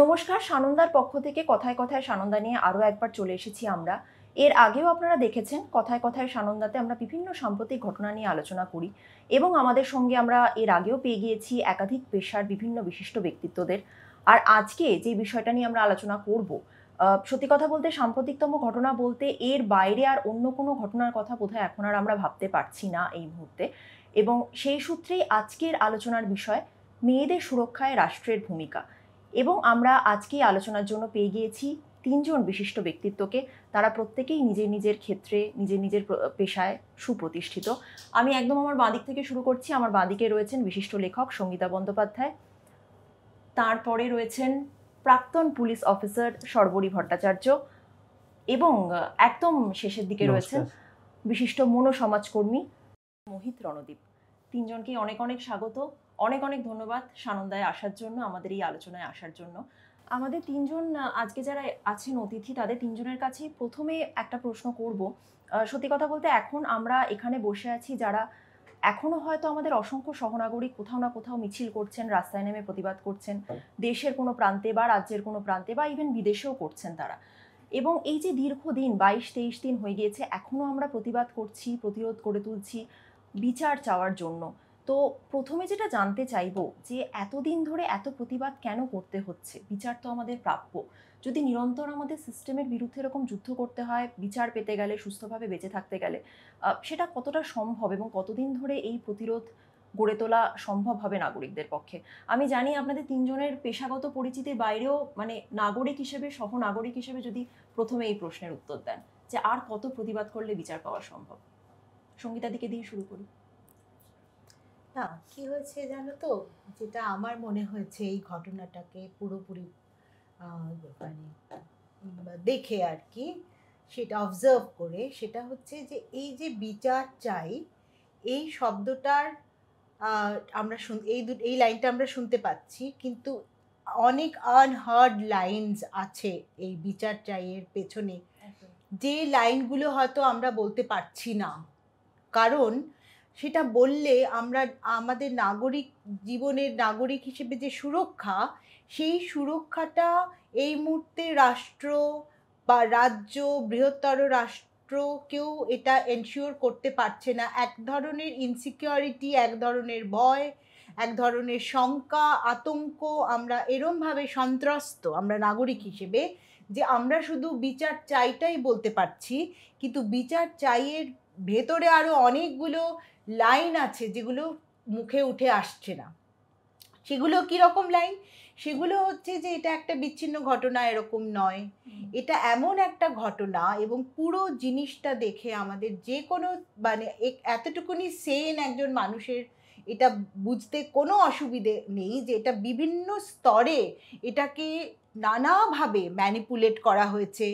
নমস্কার সানন্দার পক্ষ থেকে কথায় কথায় সানন্দা নিয়ে আরও একবার চলে এসেছি আমরা এর আগেও আপনারা দেখেছেন কথায় কথায় সানন্দাতে আমরা বিভিন্ন সাম্প্রতিক ঘটনা নিয়ে আলোচনা করি এবং আমাদের সঙ্গে আমরা এর আগেও পেয়ে গিয়েছি একাধিক পেশার বিভিন্ন বিশিষ্ট ব্যক্তিত্বদের আর আজকে যে বিষয়টা নিয়ে আমরা আলোচনা করব সত্যি কথা বলতে সাম্প্রতিকতম ঘটনা বলতে এর বাইরে আর অন্য কোনো ঘটনার কথা বোধহয় এখন আর আমরা ভাবতে পারছি না এই মুহূর্তে এবং সেই সূত্রেই আজকের আলোচনার বিষয় মেয়েদের সুরক্ষায় রাষ্ট্রের ভূমিকা এবং আমরা আজকে আলোচনার জন্য পেয়ে গিয়েছি তিনজন বিশিষ্ট ব্যক্তিত্বকে তারা প্রত্যেকেই নিজের নিজের ক্ষেত্রে নিজের নিজের পেশায় সুপ্রতিষ্ঠিত আমি একদম আমার বাঁদিক থেকে শুরু করছি আমার বাঁদিকে রয়েছেন বিশিষ্ট লেখক সঙ্গীতা বন্দ্যোপাধ্যায় তারপরে রয়েছেন প্রাক্তন পুলিশ অফিসার সর্বরী ভট্টাচার্য এবং একদম শেষের দিকে রয়েছেন বিশিষ্ট মনোসমাজকর্মী মোহিত রণদীপ তিনজনকেই অনেক অনেক স্বাগত অনেক অনেক ধন্যবাদ সানন্দায় আসার জন্য আমাদের এই আলোচনায় আসার জন্য আমাদের তিনজন আজকে যারা আছেন অতিথি তাদের তিনজনের কাছে প্রথমে একটা প্রশ্ন করব সত্যি কথা বলতে এখন আমরা এখানে বসে আছি যারা এখনও হয়তো আমাদের অসংখ্য সহনাগরিক কোথাও না কোথাও মিছিল করছেন রাস্তায় নেমে প্রতিবাদ করছেন দেশের কোনো প্রান্তে বা রাজ্যের কোনো প্রান্তে বা ইভেন বিদেশেও করছেন তারা এবং এই যে দীর্ঘদিন বাইশ তেইশ দিন হয়ে গিয়েছে এখনও আমরা প্রতিবাদ করছি প্রতিরোধ করে তুলছি বিচার চাওয়ার জন্য তো প্রথমে যেটা জানতে চাইব যে এতদিন ধরে এত প্রতিবাদ কেন করতে হচ্ছে বিচার তো আমাদের প্রাপ্য যদি নিরন্তর আমাদের সিস্টেমের বিরুদ্ধে এরকম যুদ্ধ করতে হয় বিচার পেতে গেলে সুস্থভাবে বেঁচে থাকতে গেলে সেটা কতটা সম্ভব এবং কতদিন ধরে এই প্রতিরোধ গড়ে তোলা সম্ভব হবে নাগরিকদের পক্ষে আমি জানি আপনাদের তিনজনের পেশাগত পরিচিতির বাইরেও মানে নাগরিক হিসেবে সহ নাগরিক হিসেবে যদি প্রথমে এই প্রশ্নের উত্তর দেন যে আর কত প্রতিবাদ করলে বিচার পাওয়া সম্ভব সঙ্গীতাদিকে দিয়ে শুরু করি না কি হয়েছে জানো তো যেটা আমার মনে হয়েছে এই ঘটনাটাকে পুরোপুরি মানে দেখে আর কি সেটা অবজার্ভ করে সেটা হচ্ছে যে এই যে বিচার চাই এই শব্দটার আমরা শুন এই দু এই লাইনটা আমরা শুনতে পাচ্ছি কিন্তু অনেক আনহার্ড লাইনস আছে এই বিচার চাইয়ের পেছনে যে লাইনগুলো হয়তো আমরা বলতে পারছি না কারণ সেটা বললে আমরা আমাদের নাগরিক জীবনের নাগরিক হিসেবে যে সুরক্ষা সেই সুরক্ষাটা এই মুহূর্তে রাষ্ট্র বা রাজ্য বৃহত্তর রাষ্ট্র কেউ এটা এনশিওর করতে পারছে না এক ধরনের ইনসিকিউরিটি এক ধরনের ভয় এক ধরনের শঙ্কা আতঙ্ক আমরা এরমভাবে সন্ত্রস্ত আমরা নাগরিক হিসেবে যে আমরা শুধু বিচার চাইটাই বলতে পারছি কিন্তু বিচার চাইয়ের ভেতরে আরও অনেকগুলো লাইন আছে যেগুলো মুখে উঠে আসছে না সেগুলো কীরকম লাইন সেগুলো হচ্ছে যে এটা একটা বিচ্ছিন্ন ঘটনা এরকম নয় এটা এমন একটা ঘটনা এবং পুরো জিনিসটা দেখে আমাদের যে কোনো মানে এতটুকুনি সেন একজন মানুষের এটা বুঝতে কোনো অসুবিধে নেই যে এটা বিভিন্ন স্তরে এটাকে নানাভাবে ম্যানিপুলেট করা হয়েছে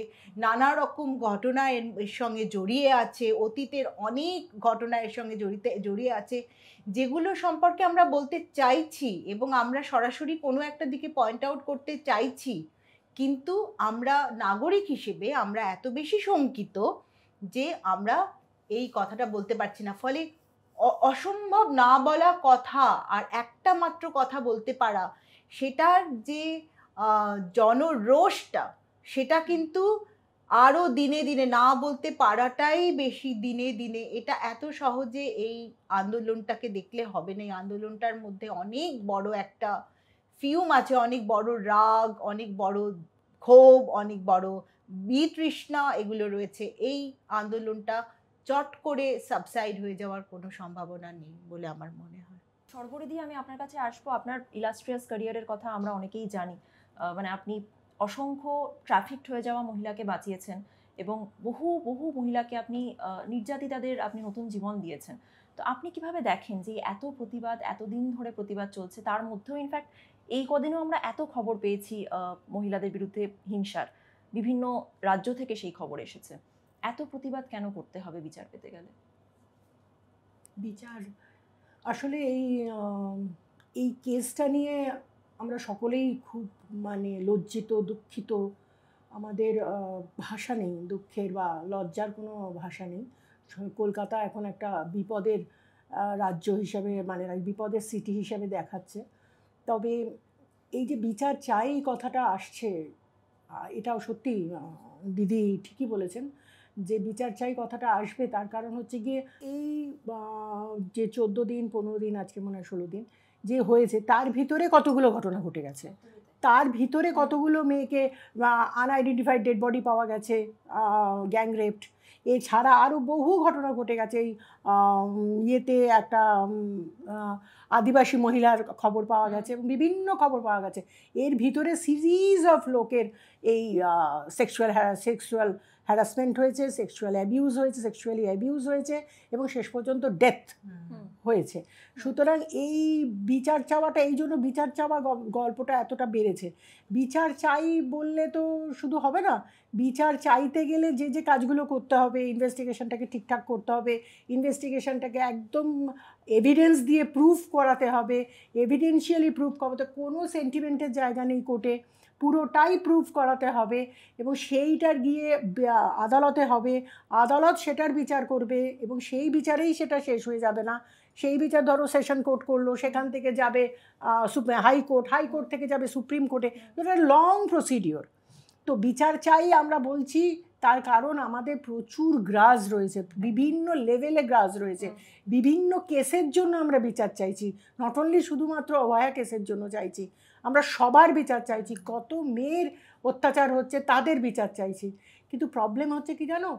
নানা রকম ঘটনা এর সঙ্গে জড়িয়ে আছে অতীতের অনেক ঘটনা এর সঙ্গে জড়িতে জড়িয়ে আছে যেগুলো সম্পর্কে আমরা বলতে চাইছি এবং আমরা সরাসরি কোনো একটা দিকে পয়েন্ট আউট করতে চাইছি কিন্তু আমরা নাগরিক হিসেবে আমরা এত বেশি শঙ্কিত যে আমরা এই কথাটা বলতে পারছি না ফলে অসম্ভব না বলা কথা আর একটা মাত্র কথা বলতে পারা সেটার যে জনরোষটা সেটা কিন্তু আরও দিনে দিনে না বলতে পারাটাই বেশি দিনে দিনে এটা এত সহজে এই আন্দোলনটাকে দেখলে হবে না এই আন্দোলনটার মধ্যে অনেক বড় একটা ফিউম আছে অনেক বড় রাগ অনেক বড় ক্ষোভ অনেক বড় বিতৃষ্ণা এগুলো রয়েছে এই আন্দোলনটা চট করে সাবসাইড হয়ে যাওয়ার কোনো সম্ভাবনা নেই বলে আমার মনে হয় সর্বরিদি আমি আপনার কাছে আসবো আপনার ইলাস্ট্রিয়াস ক্যারিয়ারের কথা আমরা অনেকেই জানি মানে আপনি অসংখ্য ট্রাফিক হয়ে যাওয়া মহিলাকে বাঁচিয়েছেন এবং বহু বহু মহিলাকে আপনি নির্যাতিতাদের আপনি নতুন জীবন দিয়েছেন তো আপনি কিভাবে দেখেন যে এত প্রতিবাদ এতদিন ধরে প্রতিবাদ চলছে তার মধ্যেও ইনফ্যাক্ট এই কদিনও আমরা এত খবর পেয়েছি মহিলাদের বিরুদ্ধে হিংসার বিভিন্ন রাজ্য থেকে সেই খবর এসেছে এত প্রতিবাদ কেন করতে হবে বিচার পেতে গেলে বিচার আসলে এই এই কেসটা নিয়ে আমরা সকলেই খুব মানে লজ্জিত দুঃখিত আমাদের ভাষা নেই দুঃখের বা লজ্জার কোনো ভাষা নেই কলকাতা এখন একটা বিপদের রাজ্য হিসাবে মানে বিপদের সিটি হিসাবে দেখাচ্ছে তবে এই যে বিচার চাই কথাটা আসছে এটাও সত্যি দিদি ঠিকই বলেছেন যে বিচার চাই কথাটা আসবে তার কারণ হচ্ছে গিয়ে এই যে চোদ্দো দিন পনেরো দিন আজকে মনে হয় ষোলো দিন যে হয়েছে তার ভিতরে কতগুলো ঘটনা ঘটে গেছে তার ভিতরে কতগুলো মেয়েকে আনআইডেন্টিফাইড ডেড বডি পাওয়া গেছে গ্যাং রেপড এছাড়া আরও বহু ঘটনা ঘটে গেছে এই ইয়েতে একটা আদিবাসী মহিলার খবর পাওয়া গেছে বিভিন্ন খবর পাওয়া গেছে এর ভিতরে সিরিজ অফ লোকের এই সেক্সুয়াল সেক্সুয়াল হ্যারাসমেন্ট হয়েছে সেক্সুয়াল অ্যাবিউজ হয়েছে সেক্সুয়ালি অ্যাবিউজ হয়েছে এবং শেষ পর্যন্ত ডেথ হয়েছে সুতরাং এই বিচার চাওয়াটা এই জন্য বিচার চাওয়া গল্পটা এতটা বেড়েছে বিচার চাই বললে তো শুধু হবে না বিচার চাইতে গেলে যে যে কাজগুলো করতে হবে ইনভেস্টিগেশনটাকে ঠিকঠাক করতে হবে ইনভেস্টিগেশনটাকে একদম এভিডেন্স দিয়ে প্রুফ করাতে হবে এভিডেন্সিয়ালি প্রুফ করাতে কোনো সেন্টিমেন্টের জায়গা নেই কোর্টে পুরোটাই প্রুফ করাতে হবে এবং সেইটার গিয়ে আদালতে হবে আদালত সেটার বিচার করবে এবং সেই বিচারেই সেটা শেষ হয়ে যাবে না সেই বিচার ধরো সেশন কোর্ট করলো সেখান থেকে যাবে হাইকোর্ট হাইকোর্ট থেকে যাবে সুপ্রিম কোর্টে এটা লং প্রসিডিওর তো বিচার চাই আমরা বলছি তার কারণ আমাদের প্রচুর গ্রাস রয়েছে বিভিন্ন লেভেলে গ্রাস রয়েছে বিভিন্ন কেসের জন্য আমরা বিচার চাইছি নট অনলি শুধুমাত্র অভয়া কেসের জন্য চাইছি আমরা সবার বিচার চাইছি কত মেয়ের অত্যাচার হচ্ছে তাদের বিচার চাইছি কিন্তু প্রবলেম হচ্ছে কি জানো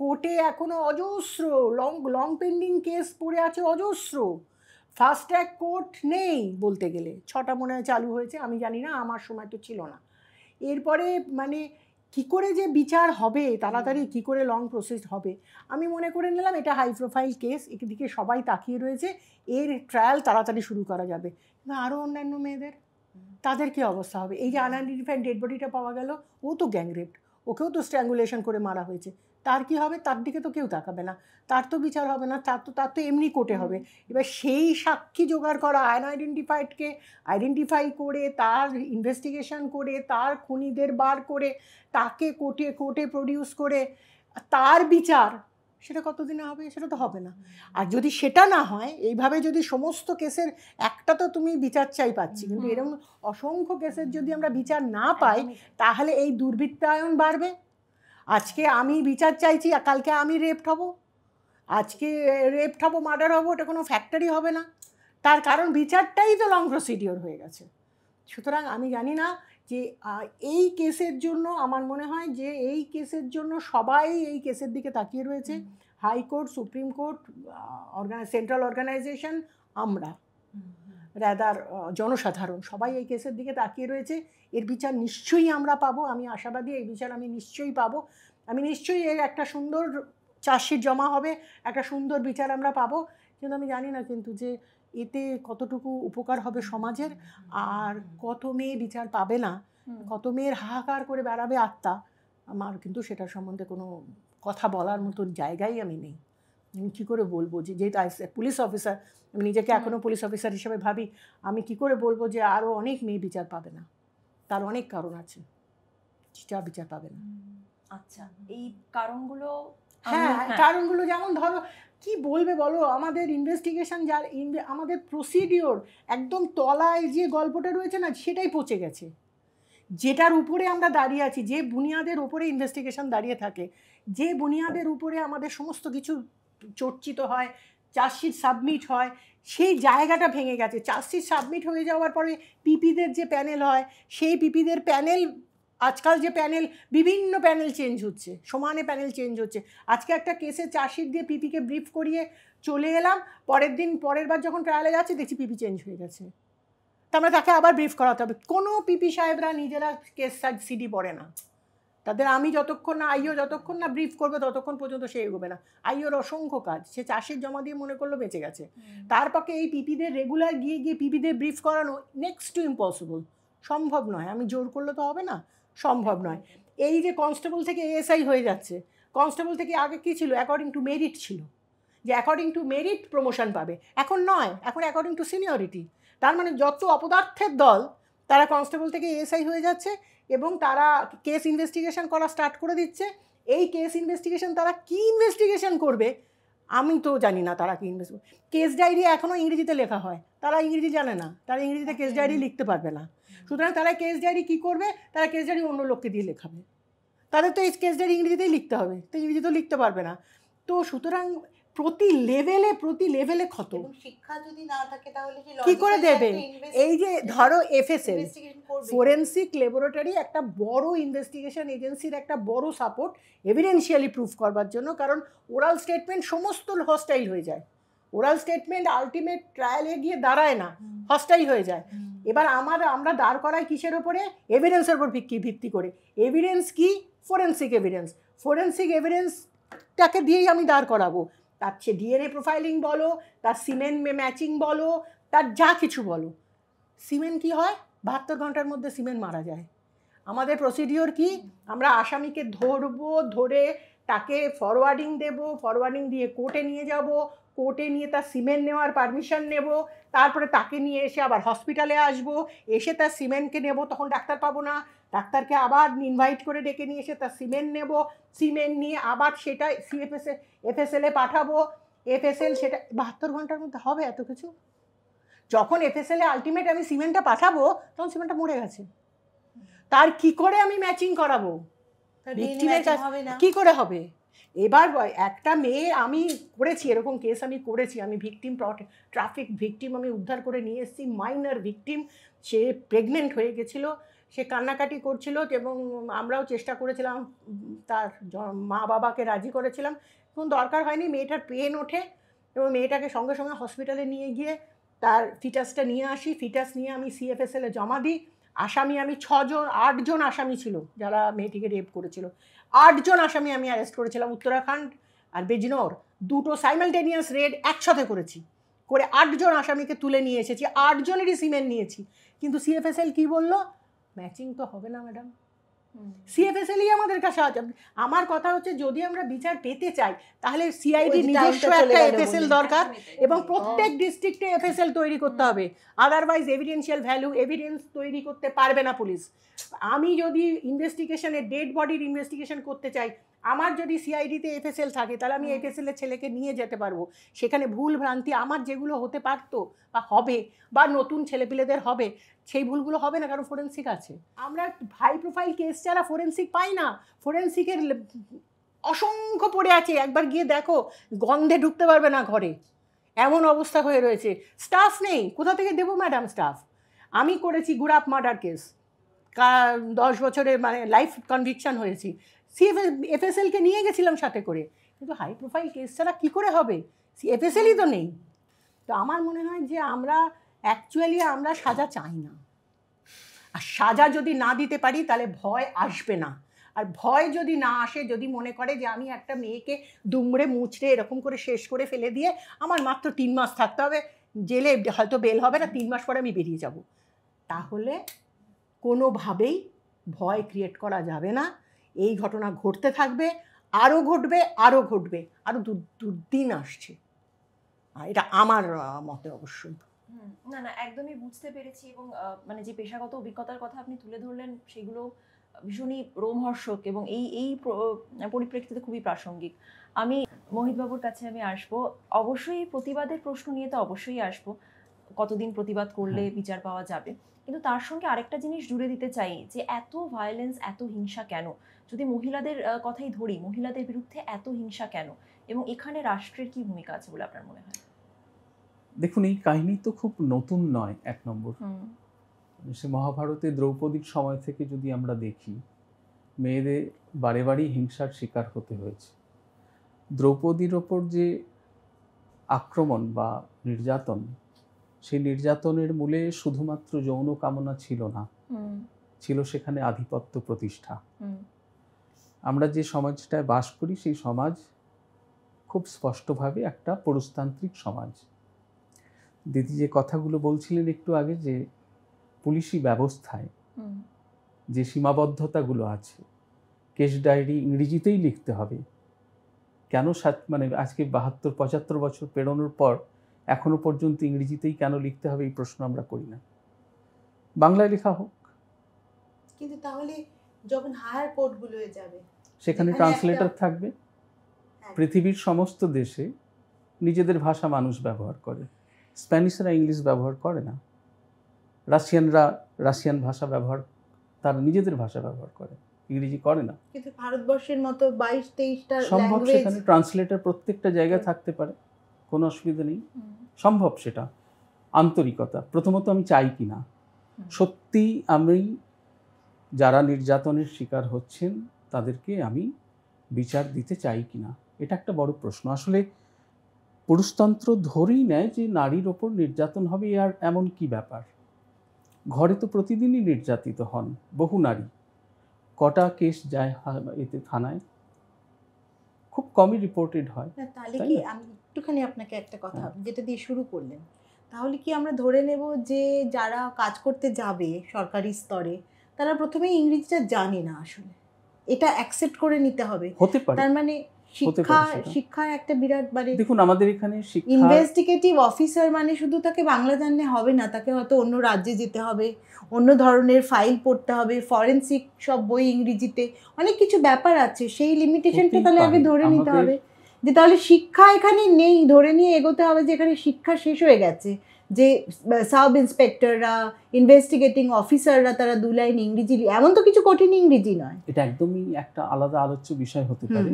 কোর্টে এখনও অজস্র লং লং পেন্ডিং কেস পড়ে আছে অজস্র ফার্স্ট ট্র্যাক কোর্ট নেই বলতে গেলে ছটা মনে হয় চালু হয়েছে আমি জানি না আমার সময় তো ছিল না এরপরে মানে কি করে যে বিচার হবে তাড়াতাড়ি কি করে লং প্রসেস হবে আমি মনে করে নিলাম এটা হাই প্রোফাইল কেস একদিকে সবাই তাকিয়ে রয়েছে এর ট্রায়াল তাড়াতাড়ি শুরু করা যাবে আরও অন্যান্য মেয়েদের তাদের কি অবস্থা হবে এই যে আনআইডেন্টিফাইড ডেড বডিটা পাওয়া গেল ও তো গ্যাংরেপ্ট ওকেও তো স্ট্র্যাঙ্গুলেশন করে মারা হয়েছে তার কি হবে তার দিকে তো কেউ তাকাবে না তার তো বিচার হবে না তার তো তার তো এমনি কোর্টে হবে এবার সেই সাক্ষী জোগাড় করা আইডেন্টিফাইডকে আইডেন্টিফাই করে তার ইনভেস্টিগেশন করে তার খুনিদের বার করে তাকে কোর্টে কোর্টে প্রডিউস করে তার বিচার সেটা কতদিনে হবে সেটা তো হবে না আর যদি সেটা না হয় এইভাবে যদি সমস্ত কেসের একটা তো তুমি বিচার চাই পাচ্ছি কিন্তু এরকম অসংখ্য কেসের যদি আমরা বিচার না পাই তাহলে এই দুর্বৃত্তায়ন বাড়বে আজকে আমি বিচার চাইছি আর কালকে আমি রেপড হব আজকে রেপড হব মার্ডার হব ওটা কোনো ফ্যাক্টরি হবে না তার কারণ বিচারটাই তো লং প্রসিডিওর হয়ে গেছে সুতরাং আমি জানি না যে এই কেসের জন্য আমার মনে হয় যে এই কেসের জন্য সবাই এই কেসের দিকে তাকিয়ে রয়েছে হাইকোর্ট সুপ্রিম কোর্ট অর্গানাই সেন্ট্রাল অর্গানাইজেশন আমরা রাদার জনসাধারণ সবাই এই কেসের দিকে তাকিয়ে রয়েছে এর বিচার নিশ্চয়ই আমরা পাবো আমি আশাবাদী এই বিচার আমি নিশ্চয়ই পাবো আমি নিশ্চয়ই এর একটা সুন্দর চার্জশিট জমা হবে একটা সুন্দর বিচার আমরা পাবো কিন্তু আমি জানি না কিন্তু যে এতে কতটুকু উপকার হবে সমাজের আর কত মেয়ে বিচার পাবে না কত মেয়ের হাহাকার করে বেড়াবে আত্মা আমার কিন্তু সেটার সম্বন্ধে কোনো কথা বলার মতন জায়গাই আমি নেই আমি কী করে বলবো যে যেহেতু পুলিশ অফিসার আমি নিজেকে এখনও পুলিশ অফিসার হিসেবে ভাবি আমি কি করে বলবো যে আরও অনেক মেয়ে বিচার পাবে না তার অনেক কারণ আছে যেটা বিচার পাবে না আচ্ছা এই কারণগুলো হ্যাঁ, হ্যাঁ কারণগুলো যেমন ধরো কি বলবে বলো আমাদের ইনভেস্টিগেশন যার আমাদের প্রসিডিওর একদম তলায় যে গল্পটা রয়েছে না সেটাই পচে গেছে যেটার উপরে আমরা দাঁড়িয়ে আছি যে বুনিয়াদের উপরে ইনভেস্টিগেশন দাঁড়িয়ে থাকে যে বুনিয়াদের উপরে আমাদের সমস্ত কিছু চর্চিত হয় চার্জশিট সাবমিট হয় সেই জায়গাটা ভেঙে গেছে চার্জশিট সাবমিট হয়ে যাওয়ার পরে পিপিদের যে প্যানেল হয় সেই পিপিদের প্যানেল আজকাল যে প্যানেল বিভিন্ন প্যানেল চেঞ্জ হচ্ছে সমানে প্যানেল চেঞ্জ হচ্ছে আজকে একটা কেসে চার্জশিট দিয়ে পিপিকে ব্রিফ করিয়ে চলে এলাম পরের দিন পরের বার যখন ট্রায়ালে যাচ্ছে দেখছি পিপি চেঞ্জ হয়ে গেছে তারপরে মানে তাকে আবার ব্রিফ করাতে হবে কোনো পিপি সাহেবরা নিজেরা কেস সিডি পড়ে না তাদের আমি যতক্ষণ না আইও যতক্ষণ না ব্রিফ করবে ততক্ষণ পর্যন্ত সে এগোবে না আইওর অসংখ্য কাজ সে চাষের জমা দিয়ে মনে করলো বেঁচে গেছে তার পক্ষে এই পিপিদের রেগুলার গিয়ে গিয়ে পিপিদের ব্রিফ করানো নেক্সট টু ইম্পসিবল সম্ভব নয় আমি জোর করলে তো হবে না সম্ভব নয় এই যে কনস্টেবল থেকে এএসআই হয়ে যাচ্ছে কনস্টেবল থেকে আগে কী ছিল অ্যাকর্ডিং টু মেরিট ছিল যে অ্যাকর্ডিং টু মেরিট প্রমোশন পাবে এখন নয় এখন অ্যাকর্ডিং টু সিনিয়রিটি তার মানে যত অপদার্থের দল তারা কনস্টেবল থেকে এএসআই হয়ে যাচ্ছে এবং তারা কেস ইনভেস্টিগেশন করা স্টার্ট করে দিচ্ছে এই কেস ইনভেস্টিগেশন তারা কি ইনভেস্টিগেশন করবে আমি তো জানি না তারা কি ইনভেস্ট কেস ডায়েরি এখনও ইংরেজিতে লেখা হয় তারা ইংরেজি জানে না তারা ইংরেজিতে কেস ডায়েরি লিখতে পারবে না সুতরাং তারা কেস ডায়েরি কী করবে তারা কেস ডায়েরি অন্য লোককে দিয়ে লেখাবে তাদের তো এই কেস ডায়েরি ইংরেজিতেই লিখতে হবে তো ইংরেজি তো লিখতে পারবে না তো সুতরাং প্রতি লেভেলে প্রতি লেভেলে ক্ষত শিক্ষা যদি না থাকে তাহলে কি করে দেবে এই যে ধরো এফএসএল ফোরেন্সিক ল্যাবরেটরি একটা বড় ইনভেস্টিগেশন এজেন্সির একটা বড় সাপোর্ট এভিডেন্সিয়ালি প্রুফ করবার জন্য কারণ ওরাল স্টেটমেন্ট সমস্ত হস্টাইল হয়ে যায় ওরাল স্টেটমেন্ট আলটিমেট ট্রায়ালে গিয়ে দাঁড়ায় না হস্টাইল হয়ে যায় এবার আমার আমরা দাঁড় করাই কিসের ওপরে এভিডেন্সের ওপর ভিত্তি ভিত্তি করে এভিডেন্স কি ফোরেন্সিক এভিডেন্স ফোরেন্সিক এভিডেন্সটাকে দিয়েই আমি দাঁড় করাবো তার সে ডিএনএ প্রোফাইলিং বলো তার সিমেন ম্যাচিং বলো তার যা কিছু বলো সিমেন্ট কী হয় বাহাত্তর ঘন্টার মধ্যে সিমেন্ট মারা যায় আমাদের প্রসিডিওর কি আমরা আসামিকে ধরবো ধরে তাকে ফরওয়ার্ডিং দেব ফরওয়ার্ডিং দিয়ে কোর্টে নিয়ে যাব কোর্টে নিয়ে তার সিমেন্ট নেওয়ার পারমিশন নেব তারপরে তাকে নিয়ে এসে আবার হসপিটালে আসব এসে তার সিমেন্টকে নেব তখন ডাক্তার পাবো না ডাক্তারকে আবার ইনভাইট করে ডেকে নিয়ে এসে তার সিমেন্ট নেব সিমেন্ট নিয়ে আবার সেটা সিএফএসএ এ পাঠাবো এফএসএল সেটা বাহাত্তর ঘন্টার মধ্যে হবে এত কিছু যখন এফএসএল এ আলটিমেট আমি সিমেন্টটা পাঠাবো তখন সিমেন্টটা মরে গেছে তার কি করে আমি ম্যাচিং করাবো কি করে হবে এবার একটা মেয়ে আমি করেছি এরকম কেস আমি করেছি আমি ভিকটিম ট্রাফিক ভিকটিম আমি উদ্ধার করে নিয়ে এসেছি মাইনার ভিকটিম সে প্রেগনেন্ট হয়ে গেছিলো সে কান্নাকাটি করছিল এবং আমরাও চেষ্টা করেছিলাম তার মা বাবাকে রাজি করেছিলাম এবং দরকার হয়নি মেয়েটার পেন ওঠে এবং মেয়েটাকে সঙ্গে সঙ্গে হসপিটালে নিয়ে গিয়ে তার ফিটাসটা নিয়ে আসি ফিটাস নিয়ে আমি সিএফএসএলে জমা দিই আসামি আমি ছজন আটজন আসামি ছিল যারা মেয়েটিকে রেপ করেছিল আটজন আসামি আমি অ্যারেস্ট করেছিলাম উত্তরাখণ্ড আর বেজনোর দুটো সাইমেলটেনিয়াস রেড একসাথে করেছি করে আটজন আসামিকে তুলে নিয়ে এসেছি আটজনেরই সিমেন্ট নিয়েছি কিন্তু সিএফএসএল কি বললো ম্যাচিং তো হবে না ম্যাডাম সিএফএসএলই আমাদের কাছে আমার কথা হচ্ছে যদি আমরা বিচার পেতে চাই তাহলে সিআইডি নিজস্ব একটা এফএসএল দরকার এবং প্রত্যেক ডিস্ট্রিক্টে এফএসএল তৈরি করতে হবে আদারওয়াইজ এভিডেন্সিয়াল ভ্যালু এভিডেন্স তৈরি করতে পারবে না পুলিশ আমি যদি ইনভেস্টিগেশনে ডেড বডির ইনভেস্টিগেশন করতে চাই আমার যদি সিআইডিতে এফএসএল থাকে তাহলে আমি এফএসএল এর ছেলেকে নিয়ে যেতে পারবো সেখানে ভুল ভ্রান্তি আমার যেগুলো হতে পারতো বা হবে বা নতুন ছেলেপিলেদের হবে সেই ভুলগুলো হবে না কারণ ফোরেন্সিক আছে আমরা হাই প্রোফাইল কেস ছাড়া ফোরেন্সিক পাই না ফোরেন্সিকের অসংখ্য পড়ে আছে একবার গিয়ে দেখো গন্ধে ঢুকতে পারবে না ঘরে এমন অবস্থা হয়ে রয়েছে স্টাফ নেই কোথা থেকে দেবো ম্যাডাম স্টাফ আমি করেছি গুড়াপ মার্ডার কেস দশ বছরে মানে লাইফ কনভিকশন হয়েছি সিএফ এফএসএলকে নিয়ে গেছিলাম সাথে করে কিন্তু হাই প্রোফাইল কেস ছাড়া কী করে হবে সি এফএসএলই তো নেই তো আমার মনে হয় যে আমরা অ্যাকচুয়ালি আমরা সাজা চাই না আর সাজা যদি না দিতে পারি তাহলে ভয় আসবে না আর ভয় যদি না আসে যদি মনে করে যে আমি একটা মেয়েকে দুমড়ে মুচড়ে এরকম করে শেষ করে ফেলে দিয়ে আমার মাত্র তিন মাস থাকতে হবে জেলে হয়তো বেল হবে না তিন মাস পরে আমি বেরিয়ে যাব তাহলে কোনোভাবেই ভয় ক্রিয়েট করা যাবে না এই ঘটনা ঘটতে থাকবে আরও ঘটবে আরও ঘটবে আরও দুর্দিন আসছে এটা আমার মতে অবশ্যই না না একদমই বুঝতে পেরেছি এবং মানে যে পেশাগত অভিজ্ঞতার কথা আপনি তুলে ধরলেন সেগুলো ভীষণই রোমহর্ষক এবং এই এই পরিপ্রেক্ষিতে খুবই প্রাসঙ্গিক আমি মোহিতবাবুর কাছে আমি আসব অবশ্যই প্রতিবাদের প্রশ্ন নিয়ে তো অবশ্যই আসব কতদিন প্রতিবাদ করলে বিচার পাওয়া যাবে কিন্তু তার সঙ্গে আরেকটা জিনিস জুড়ে দিতে চাই যে এত ভায়োলেন্স এত হিংসা কেন যদি মহিলাদের কথাই ধরি মহিলাদের বিরুদ্ধে এত হিংসা কেন এবং এখানে রাষ্ট্রের কি ভূমিকা আছে বলে আপনার মনে হয় দেখুন এই কাহিনী তো খুব নতুন নয় এক নম্বর সে মহাভারতে দ্রৌপদীর সময় থেকে যদি আমরা দেখি মেয়েদের বারে বাড়ি হিংসার শিকার হতে হয়েছে দ্রৌপদীর ওপর যে আক্রমণ বা নির্যাতন সেই নির্যাতনের মূলে শুধুমাত্র যৌন কামনা ছিল না ছিল সেখানে আধিপত্য প্রতিষ্ঠা আমরা যে সমাজটায় বাস করি সেই সমাজ খুব স্পষ্টভাবে একটা পুরুষতান্ত্রিক সমাজ দিদি যে কথাগুলো বলছিলেন একটু আগে যে পুলিশি ব্যবস্থায় যে সীমাবদ্ধতাগুলো আছে কেস ডায়েরি ইংরেজিতেই লিখতে হবে কেন সাত মানে আজকে বাহাত্তর পঁচাত্তর বছর পেরোনোর পর এখনও পর্যন্ত ইংরেজিতেই কেন লিখতে হবে এই প্রশ্ন আমরা করি না বাংলায় লেখা হোক কিন্তু তাহলে যখন হায়ার কোর্টগুলো যাবে সেখানে ট্রান্সলেটর থাকবে হ্যাঁ। পৃথিবীর সমস্ত দেশে নিজেদের ভাষা মানুষ ব্যবহার করে স্প্যানিশরা ইংলিশ ব্যবহার করে না রাশিয়ানরা রাশিয়ান ভাষা ব্যবহার তার নিজেদের ভাষা ব্যবহার করে ইংরেজি করে না কিন্তু ভারতবর্ষের মতো বাইশ তেইশটা সম্ভব সেখানে ট্রান্সলেটার প্রত্যেকটা জায়গায় থাকতে পারে কোনো অসুবিধা নেই সম্ভব সেটা আন্তরিকতা প্রথমত আমি চাই কি না সত্যি আমি যারা নির্যাতনের শিকার হচ্ছেন তাদেরকে আমি বিচার দিতে চাই কি না এটা একটা বড় প্রশ্ন আসলে পুরুষতন্ত্র ধরেই নেয় যে নারীর ওপর নির্যাতন হবে আর এমন কি ব্যাপার ঘরে তো প্রতিদিনই নির্যাতিত হন বহু নারী কটা কেস যায় এতে থানায় খুব কমই রিপোর্টেড হয় তাহলে কি আমি একটুখানি আপনাকে একটা কথা হ্যাঁ। যেটা দিয়ে শুরু করলেন তাহলে কি আমরা ধরে নেব যে যারা কাজ করতে যাবে সরকারি স্তরে তারা প্রথমে ইংরেজিটা জানে না আসলে এটা অ্যাকসেপ্ট করে নিতে হবে হতে পারে তার মানে শিক্ষা শিক্ষা একটা বিরাট মানে দেখুন আমাদের এখানে ইনভেস্টিগেটিভ অফিসার মানে শুধু তাকে বাংলা জানলে হবে না তাকে হয়তো অন্য রাজ্যে যেতে হবে অন্য ধরনের ফাইল পড়তে হবে ফরেন্সিক সব বই ইংরেজিতে অনেক কিছু ব্যাপার আছে সেই লিমিটেশনটা তাহলে আগে ধরে নিতে হবে যে তাহলে শিক্ষা এখানে নেই ধরে নিয়ে এগোতে হবে যে এখানে শিক্ষা শেষ হয়ে গেছে যে সাব ইন্সপেক্টররা ইনভেস্টিগেটিং অফিসাররা তারা দুলাইন ইংরেজি এমন তো কিছু কঠিন ইংরেজি নয় এটা একদমই একটা আলাদা আলোচ্য বিষয় হতে পারে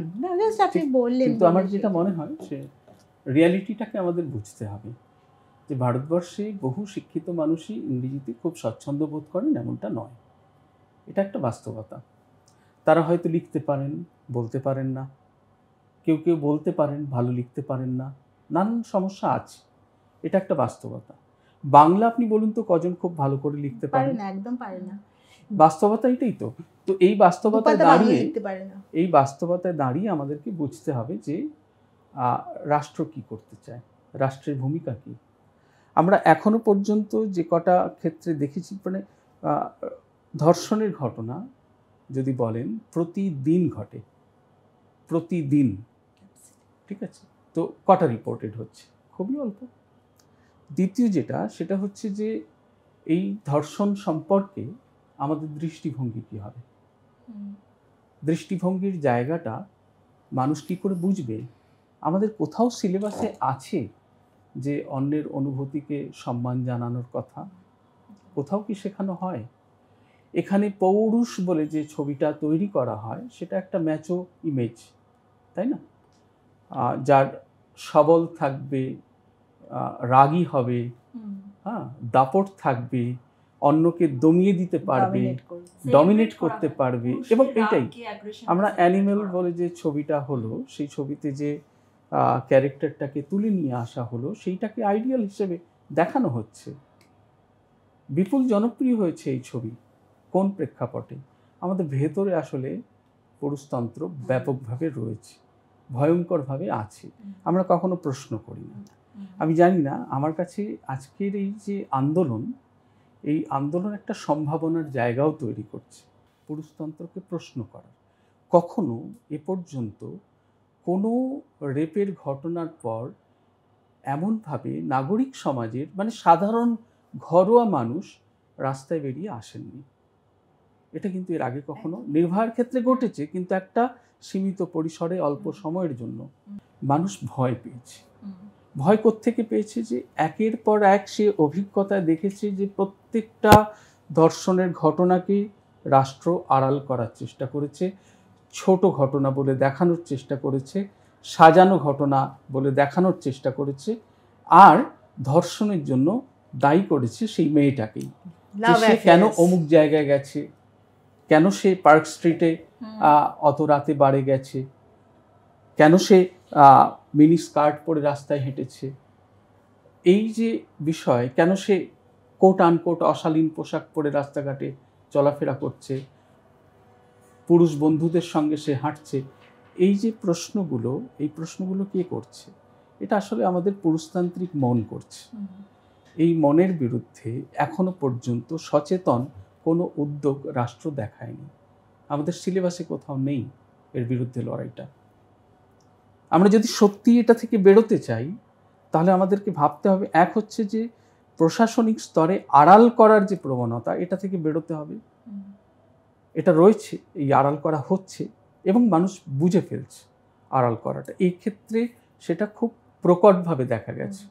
আপনি বললেন কিন্তু আমার যেটা মনে হয় সে রিয়ালিটিটাকে আমাদের বুঝতে হবে যে ভারতবর্ষে বহু শিক্ষিত মানুষই ইংরেজিতে খুব স্বচ্ছন্দ বোধ করেন এমনটা নয় এটা একটা বাস্তবতা তারা হয়তো লিখতে পারেন বলতে পারেন না কেউ কেউ বলতে পারেন ভালো লিখতে পারেন না নানান সমস্যা আছে এটা একটা বাস্তবতা বাংলা আপনি বলুন তো কজন খুব ভালো করে লিখতে পারে না একদম পারে না বাস্তবতা এটাই তো তো এই বাস্তবতায় দাঁড়িয়ে এই বাস্তবতায় দাঁড়িয়ে আমাদেরকে বুঝতে হবে যে রাষ্ট্র কি করতে চায় রাষ্ট্রের ভূমিকা কি আমরা এখনো পর্যন্ত যে কটা ক্ষেত্রে দেখেছি মানে ধর্ষণের ঘটনা যদি বলেন প্রতিদিন ঘটে প্রতিদিন ঠিক আছে তো কটা রিপোর্টেড হচ্ছে খুবই অল্প দ্বিতীয় যেটা সেটা হচ্ছে যে এই ধর্ষণ সম্পর্কে আমাদের দৃষ্টিভঙ্গি কী হবে দৃষ্টিভঙ্গির জায়গাটা মানুষ কী করে বুঝবে আমাদের কোথাও সিলেবাসে আছে যে অন্যের অনুভূতিকে সম্মান জানানোর কথা কোথাও কি শেখানো হয় এখানে পৌরুষ বলে যে ছবিটা তৈরি করা হয় সেটা একটা ম্যাচো ইমেজ তাই না যার সবল থাকবে রাগী হবে হ্যাঁ দাপট থাকবে অন্যকে দমিয়ে দিতে পারবে ডমিনেট করতে পারবে এবং এটাই আমরা অ্যানিমেল বলে যে ছবিটা হলো সেই ছবিতে যে ক্যারেক্টারটাকে তুলে নিয়ে আসা হলো সেইটাকে আইডিয়াল হিসেবে দেখানো হচ্ছে বিপুল জনপ্রিয় হয়েছে এই ছবি কোন প্রেক্ষাপটে আমাদের ভেতরে আসলে পুরুষতন্ত্র ব্যাপকভাবে রয়েছে ভয়ঙ্করভাবে আছে আমরা কখনো প্রশ্ন করি না আমি জানি না আমার কাছে আজকের এই যে আন্দোলন এই আন্দোলন একটা সম্ভাবনার জায়গাও তৈরি করছে পুরুষতন্ত্রকে প্রশ্ন করার কখনো এ পর্যন্ত কোনো রেপের ঘটনার পর এমনভাবে নাগরিক সমাজের মানে সাধারণ ঘরোয়া মানুষ রাস্তায় বেরিয়ে আসেননি এটা কিন্তু এর আগে কখনো নির্ভয়ার ক্ষেত্রে ঘটেছে কিন্তু একটা সীমিত পরিসরে অল্প সময়ের জন্য মানুষ ভয় পেয়েছে ভয় কোথেকে পেয়েছে যে একের পর এক সে অভিজ্ঞতা দেখেছে যে প্রত্যেকটা ধর্ষণের ঘটনাকে রাষ্ট্র আড়াল করার চেষ্টা করেছে ছোট ঘটনা বলে দেখানোর চেষ্টা করেছে সাজানো ঘটনা বলে দেখানোর চেষ্টা করেছে আর ধর্ষণের জন্য দায়ী করেছে সেই মেয়েটাকেই সে কেন অমুক জায়গায় গেছে কেন সে পার্ক স্ট্রিটে অত রাতে বাড়ে গেছে কেন সে মিনি স্কার্ট পরে রাস্তায় হেঁটেছে এই যে বিষয় কেন সে কোট আনকোট অশালীন পোশাক পরে রাস্তাঘাটে চলাফেরা করছে পুরুষ বন্ধুদের সঙ্গে সে হাঁটছে এই যে প্রশ্নগুলো এই প্রশ্নগুলো কে করছে এটা আসলে আমাদের পুরুষতান্ত্রিক মন করছে এই মনের বিরুদ্ধে এখনো পর্যন্ত সচেতন কোনো উদ্যোগ রাষ্ট্র দেখায়নি আমাদের সিলেবাসে কোথাও নেই এর বিরুদ্ধে লড়াইটা আমরা যদি সত্যি এটা থেকে বেরোতে চাই তাহলে আমাদেরকে ভাবতে হবে এক হচ্ছে যে প্রশাসনিক স্তরে আড়াল করার যে প্রবণতা এটা থেকে বেরোতে হবে এটা রয়েছে এই আড়াল করা হচ্ছে এবং মানুষ বুঝে ফেলছে আড়াল করাটা এই ক্ষেত্রে সেটা খুব প্রকটভাবে দেখা গেছে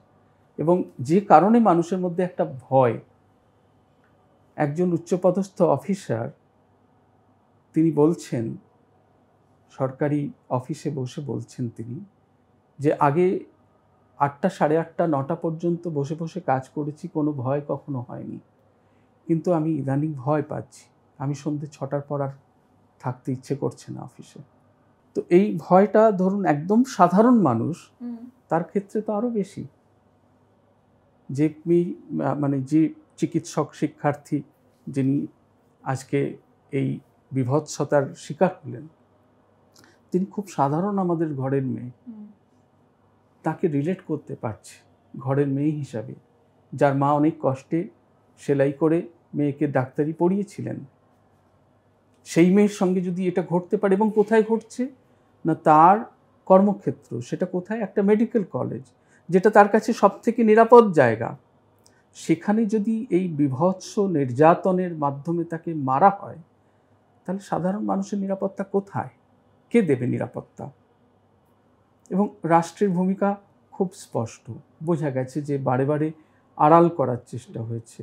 এবং যে কারণে মানুষের মধ্যে একটা ভয় একজন উচ্চপদস্থ অফিসার তিনি বলছেন সরকারি অফিসে বসে বলছেন তিনি যে আগে আটটা সাড়ে আটটা নটা পর্যন্ত বসে বসে কাজ করেছি কোনো ভয় কখনো হয়নি কিন্তু আমি ইদানিং ভয় পাচ্ছি আমি সন্ধ্যে ছটার পর আর থাকতে ইচ্ছে করছে না অফিসে তো এই ভয়টা ধরুন একদম সাধারণ মানুষ তার ক্ষেত্রে তো আরও বেশি যে মানে যে চিকিৎসক শিক্ষার্থী যিনি আজকে এই বিভৎসতার শিকার হলেন তিনি খুব সাধারণ আমাদের ঘরের মেয়ে তাকে রিলেট করতে পারছে ঘরের মেয়ে হিসাবে যার মা অনেক কষ্টে সেলাই করে মেয়েকে ডাক্তারি পড়িয়েছিলেন সেই মেয়ের সঙ্গে যদি এটা ঘটতে পারে এবং কোথায় ঘটছে না তার কর্মক্ষেত্র সেটা কোথায় একটা মেডিকেল কলেজ যেটা তার কাছে সব থেকে নিরাপদ জায়গা সেখানে যদি এই বিভৎস নির্যাতনের মাধ্যমে তাকে মারা হয় তাহলে সাধারণ মানুষের নিরাপত্তা কোথায় কে দেবে নিরাপত্তা এবং রাষ্ট্রের ভূমিকা খুব স্পষ্ট বোঝা গেছে যে বারে বারে আড়াল করার চেষ্টা হয়েছে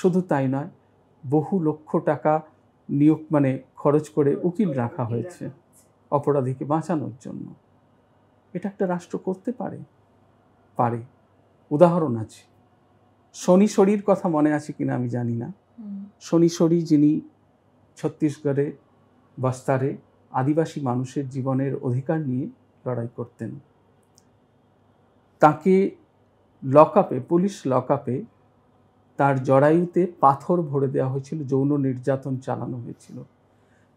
শুধু তাই নয় বহু লক্ষ টাকা নিয়োগ মানে খরচ করে উকিল রাখা হয়েছে অপরাধীকে বাঁচানোর জন্য এটা একটা রাষ্ট্র করতে পারে পারে উদাহরণ আছে শনি শরীর কথা মনে আছে কিনা আমি জানি না শনি শরী যিনি ছত্তিশগড়ে বস্তারে আদিবাসী মানুষের জীবনের অধিকার নিয়ে লড়াই করতেন তাকে লক আপে পুলিশ লক আপে তার জরায়ুতে পাথর ভরে দেওয়া হয়েছিল যৌন নির্যাতন চালানো হয়েছিল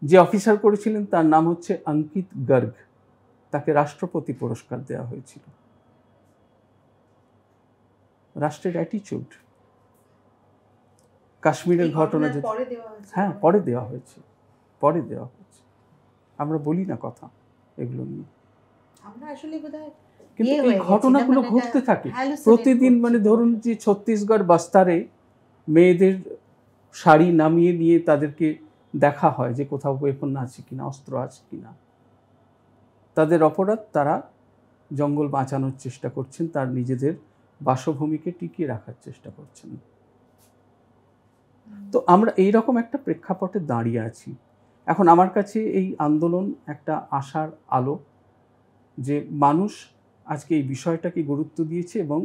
যে অফিসার করেছিলেন তার নাম হচ্ছে অঙ্কিত গর্গ তাকে রাষ্ট্রপতি পুরস্কার দেওয়া হয়েছিল রাষ্ট্রের অ্যাটিচিউড কাশ্মীরের ঘটনা হ্যাঁ পরে দেওয়া হয়েছে পরে দেওয়া আমরা বলি না কথা এগুলো নিয়ে কিন্তু ইয়ে এই ঘটনাগুলো মানে ঘটতে থাকে প্রতিদিন মানে ধরুন যে ছত্তিশগড় বাস্তারে মেয়েদের শাড়ি নামিয়ে নিয়ে তাদেরকে দেখা হয় যে কোথাও ওয়েপন আছে কিনা অস্ত্র আছে কিনা তাদের অপরাধ তারা জঙ্গল বাঁচানোর চেষ্টা করছেন তার নিজেদের বাসভূমিকে টিকিয়ে রাখার চেষ্টা করছেন তো আমরা এইরকম একটা প্রেক্ষাপটে দাঁড়িয়ে আছি এখন আমার কাছে এই আন্দোলন একটা আশার আলো যে মানুষ আজকে এই বিষয়টাকে গুরুত্ব দিয়েছে এবং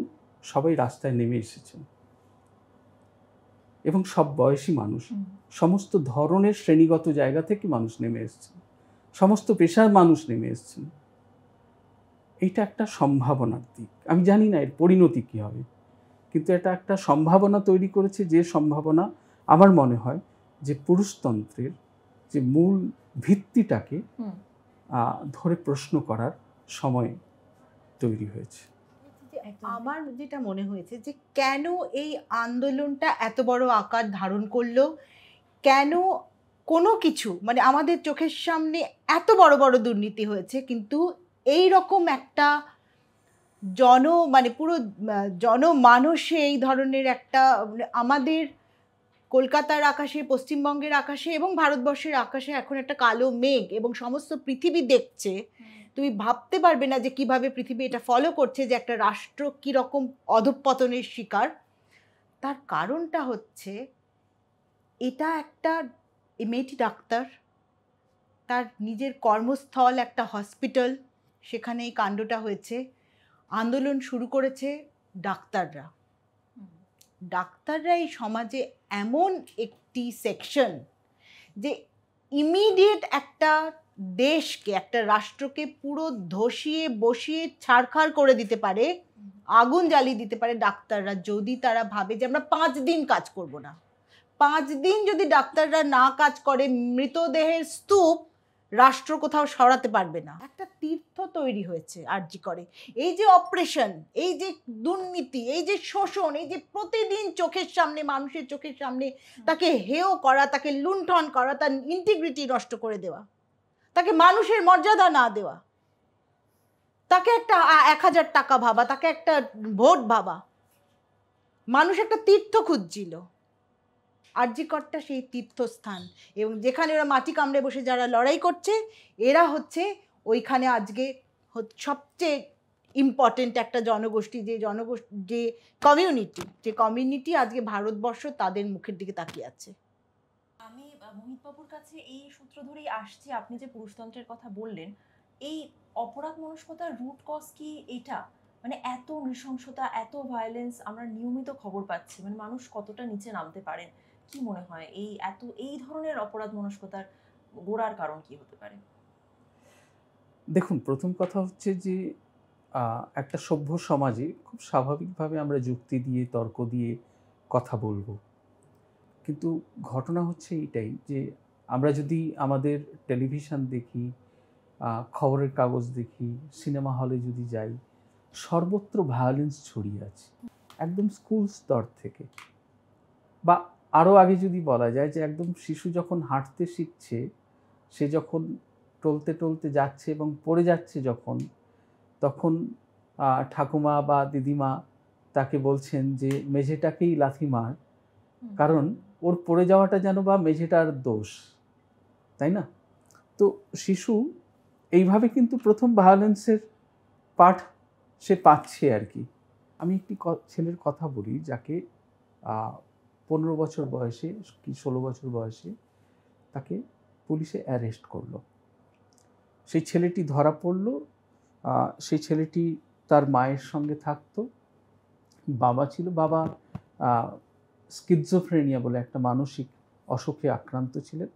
সবাই রাস্তায় নেমে এসেছে এবং সব বয়সী মানুষ সমস্ত ধরনের শ্রেণীগত জায়গা থেকে মানুষ নেমে এসছে সমস্ত পেশার মানুষ নেমে এসছেন এটা একটা সম্ভাবনার দিক আমি জানি না এর পরিণতি কী হবে কিন্তু এটা একটা সম্ভাবনা তৈরি করেছে যে সম্ভাবনা আমার মনে হয় যে পুরুষতন্ত্রের যে মূল ভিত্তিটাকে ধরে প্রশ্ন করার সময় তৈরি হয়েছে আমার যেটা মনে হয়েছে যে কেন এই আন্দোলনটা এত বড় আকার ধারণ করলো কেন কোনো কিছু মানে আমাদের চোখের সামনে এত বড় বড় দুর্নীতি হয়েছে কিন্তু এই রকম একটা জন মানে পুরো জনমানসে এই ধরনের একটা মানে আমাদের কলকাতার আকাশে পশ্চিমবঙ্গের আকাশে এবং ভারতবর্ষের আকাশে এখন একটা কালো মেঘ এবং সমস্ত পৃথিবী দেখছে তুমি ভাবতে পারবে না যে কিভাবে পৃথিবী এটা ফলো করছে যে একটা রাষ্ট্র কীরকম অধঃপতনের শিকার তার কারণটা হচ্ছে এটা একটা মেয়েটি ডাক্তার তার নিজের কর্মস্থল একটা হসপিটাল সেখানে এই কাণ্ডটা হয়েছে আন্দোলন শুরু করেছে ডাক্তাররা ডাক্তাররা এই সমাজে এমন একটি সেকশন যে ইমিডিয়েট একটা দেশকে একটা রাষ্ট্রকে পুরো ধসিয়ে বসিয়ে ছাড়খাড় করে দিতে পারে আগুন জ্বালিয়ে দিতে পারে ডাক্তাররা যদি তারা ভাবে যে আমরা পাঁচ দিন কাজ করব না পাঁচ দিন যদি ডাক্তাররা না কাজ করে মৃতদেহের স্তূপ রাষ্ট্র কোথাও সরাতে পারবে না একটা তীর্থ তৈরি হয়েছে আরজি করে এই যে অপারেশন এই যে দুর্নীতি এই যে শোষণ এই যে প্রতিদিন চোখের সামনে মানুষের চোখের সামনে তাকে হেয় করা তাকে লুণ্ঠন করা তার ইন্টিগ্রিটি নষ্ট করে দেওয়া তাকে মানুষের মর্যাদা না দেওয়া তাকে একটা এক হাজার টাকা ভাবা তাকে একটা ভোট ভাবা মানুষ একটা তীর্থ খুঁজছিল আরজিকরটা সেই তীর্থস্থান এবং যেখানে ওরা মাটি কামড়ে বসে যারা লড়াই করছে এরা হচ্ছে ওইখানে আজকে সবচেয়ে ইম্পর্টেন্ট একটা জনগোষ্ঠী যে জনগোষ্ঠী যে কমিউনিটি যে কমিউনিটি আজকে ভারতবর্ষ তাদের মুখের দিকে তাকিয়ে আছে আমি মোহিতবাবুর কাছে এই সূত্র ধরেই আসছি আপনি যে পুরুষতন্ত্রের কথা বললেন এই অপরাধ মনস্কতার রুট কজ কি এটা মানে এত নৃশংসতা এত ভায়োলেন্স আমরা নিয়মিত খবর পাচ্ছি মানে মানুষ কতটা নিচে নামতে পারেন কি মনে হয় এই এত এই ধরনের অপরাধ মনস্কতার গোড়ার কারণ কি হতে পারে দেখুন প্রথম কথা হচ্ছে যে একটা সভ্য সমাজে খুব স্বাভাবিকভাবে আমরা যুক্তি দিয়ে তর্ক দিয়ে কথা বলবো কিন্তু ঘটনা হচ্ছে এইটাই যে আমরা যদি আমাদের টেলিভিশন দেখি খবরের কাগজ দেখি সিনেমা হলে যদি যাই সর্বত্র ভায়োলেন্স ছড়িয়ে আছে একদম স্কুল স্তর থেকে বা আরও আগে যদি বলা যায় যে একদম শিশু যখন হাঁটতে শিখছে সে যখন টলতে টলতে যাচ্ছে এবং পড়ে যাচ্ছে যখন তখন ঠাকুমা বা দিদিমা তাকে বলছেন যে মেঝেটাকেই লাথি মার কারণ ওর পড়ে যাওয়াটা যেন বা মেঝেটার দোষ তাই না তো শিশু এইভাবে কিন্তু প্রথম ভায়োলেন্সের পাঠ সে পাচ্ছে আর কি আমি একটি ছেলের কথা বলি যাকে পনেরো বছর বয়সে কি ষোলো বছর বয়সে তাকে পুলিশে অ্যারেস্ট করলো সেই ছেলেটি ধরা পড়ল সেই ছেলেটি তার মায়ের সঙ্গে থাকতো বাবা ছিল বাবা স্কিজোফ্রেনিয়া বলে একটা মানসিক অসুখে আক্রান্ত ছিলেন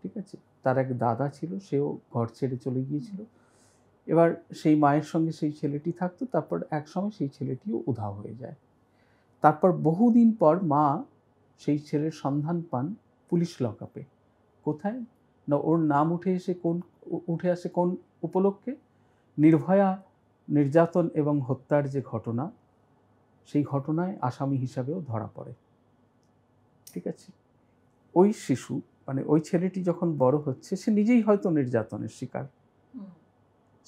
ঠিক আছে তার এক দাদা ছিল সেও ঘর ছেড়ে চলে গিয়েছিল এবার সেই মায়ের সঙ্গে সেই ছেলেটি থাকতো তারপর এক সময় সেই ছেলেটিও উধাও হয়ে যায় তারপর বহুদিন পর মা সেই ছেলের সন্ধান পান পুলিশ লকআপে কোথায় না ওর নাম উঠে এসে কোন উঠে আসে কোন উপলক্ষে নির্ভয়া নির্যাতন এবং হত্যার যে ঘটনা সেই ঘটনায় আসামি হিসাবেও ধরা পড়ে ঠিক আছে ওই শিশু মানে ওই ছেলেটি যখন বড় হচ্ছে সে নিজেই হয়তো নির্যাতনের শিকার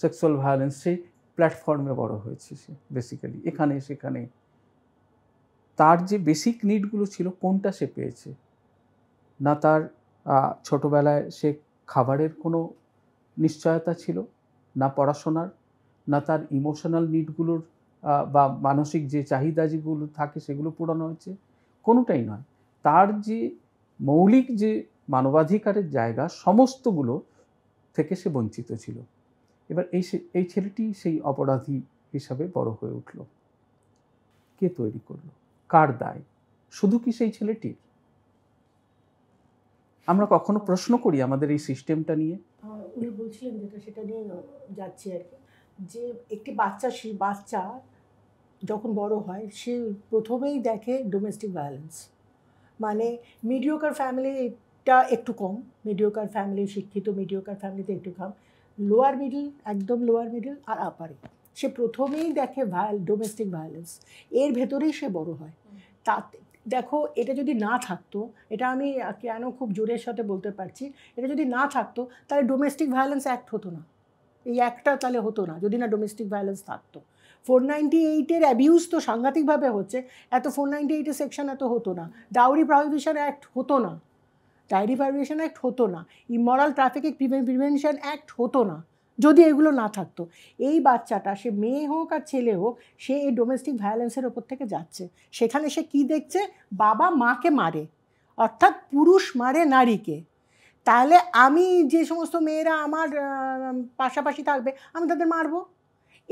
সেক্সুয়াল ভায়োলেন্স সেই প্ল্যাটফর্মে বড় হয়েছে সে বেসিক্যালি এখানে সেখানে তার যে বেসিক নিডগুলো ছিল কোনটা সে পেয়েছে না তার ছোটোবেলায় সে খাবারের কোনো নিশ্চয়তা ছিল না পড়াশোনার না তার ইমোশনাল নিডগুলোর বা মানসিক যে চাহিদা যেগুলো থাকে সেগুলো পূরণ হয়েছে কোনোটাই নয় তার যে মৌলিক যে মানবাধিকারের জায়গা সমস্তগুলো থেকে সে বঞ্চিত ছিল এবার এই এই ছেলেটি সেই অপরাধী হিসাবে বড় হয়ে উঠল কে তৈরি করলো কার দায় শুধু কি সেই ছেলেটির আমরা কখনো প্রশ্ন করি আমাদের এই সিস্টেমটা নিয়ে উনি বলছিলেন যেটা সেটা নিয়ে যাচ্ছি আর কি যে একটি বাচ্চা সেই বাচ্চা যখন বড় হয় সে প্রথমেই দেখে ডোমেস্টিক ভায়োলেন্স মানে মিডিওকার ফ্যামিলিটা একটু কম মিডিওকার ফ্যামিলি শিক্ষিত মিডিওকার ফ্যামিলিতে একটু কম লোয়ার মিডিল একদম লোয়ার মিডল আর আপার সে প্রথমেই দেখে ডোমেস্টিক ভায়োলেন্স এর ভেতরেই সে বড় হয় তাতে দেখো এটা যদি না থাকতো এটা আমি কেন খুব জোরের সাথে বলতে পারছি এটা যদি না থাকতো তাহলে ডোমেস্টিক ভায়োলেন্স অ্যাক্ট হতো না এই অ্যাক্টটা তাহলে হতো না যদি না ডোমেস্টিক ভায়োলেন্স থাকতো ফোর নাইনটি এইটের অ্যাবিউজ তো সাংঘাতিকভাবে হচ্ছে এত ফোর নাইনটি এইটের সেকশন এত হতো না ডাউরি প্রহিবিশন অ্যাক্ট হতো না ডায়েরি প্রহিবিশন অ্যাক্ট হতো না ইমরাল ট্রাফিকিং প্রিভেনশন অ্যাক্ট হতো না যদি এগুলো না থাকতো এই বাচ্চাটা সে মেয়ে হোক আর ছেলে হোক সে এই ডোমেস্টিক ভায়োলেন্সের ওপর থেকে যাচ্ছে সেখানে সে কি দেখছে বাবা মাকে মারে অর্থাৎ পুরুষ মারে নারীকে তাহলে আমি যে সমস্ত মেয়েরা আমার পাশাপাশি থাকবে আমি তাদের মারবো